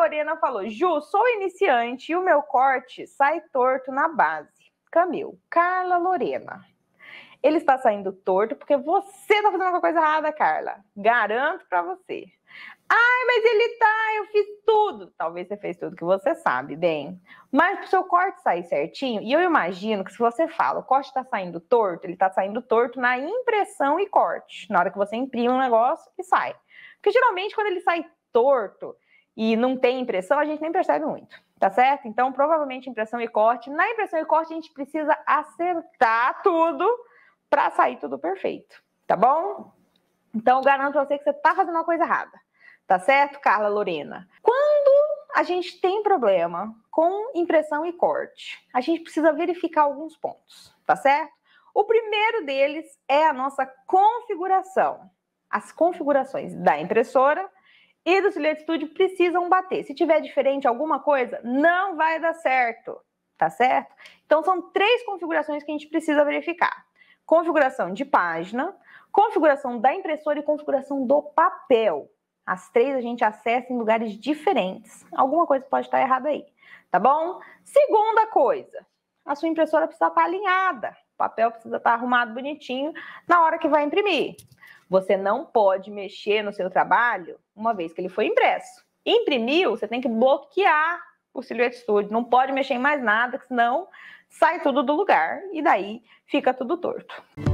Lorena falou: Ju, sou iniciante e o meu corte sai torto na base. Camil, Carla Lorena. Ele está saindo torto porque você está fazendo alguma coisa errada, Carla. Garanto para você. Ai, mas ele tá, eu fiz tudo. Talvez você fez tudo que você sabe, bem. Mas pro seu corte sair certinho, e eu imagino que se você fala, o corte tá saindo torto, ele tá saindo torto na impressão e corte. Na hora que você imprime um negócio e sai. Porque geralmente quando ele sai torto, e não tem impressão, a gente nem percebe muito, tá certo? Então, provavelmente impressão e corte. Na impressão e corte, a gente precisa acertar tudo para sair tudo perfeito, tá bom? Então, garanto a você que você está fazendo uma coisa errada, tá certo, Carla Lorena? Quando a gente tem problema com impressão e corte, a gente precisa verificar alguns pontos, tá certo? O primeiro deles é a nossa configuração. As configurações da impressora e do Silhouette Studio precisam bater. Se tiver diferente alguma coisa, não vai dar certo, tá certo? Então são três configurações que a gente precisa verificar: configuração de página, configuração da impressora e configuração do papel. As três a gente acessa em lugares diferentes. Alguma coisa pode estar errada aí, tá bom? Segunda coisa, a sua impressora precisa estar alinhada. O papel precisa estar arrumado bonitinho na hora que vai imprimir. Você não pode mexer no seu trabalho uma vez que ele foi impresso. Imprimiu, você tem que bloquear o Silhouette Studio, não pode mexer em mais nada, senão sai tudo do lugar e daí fica tudo torto.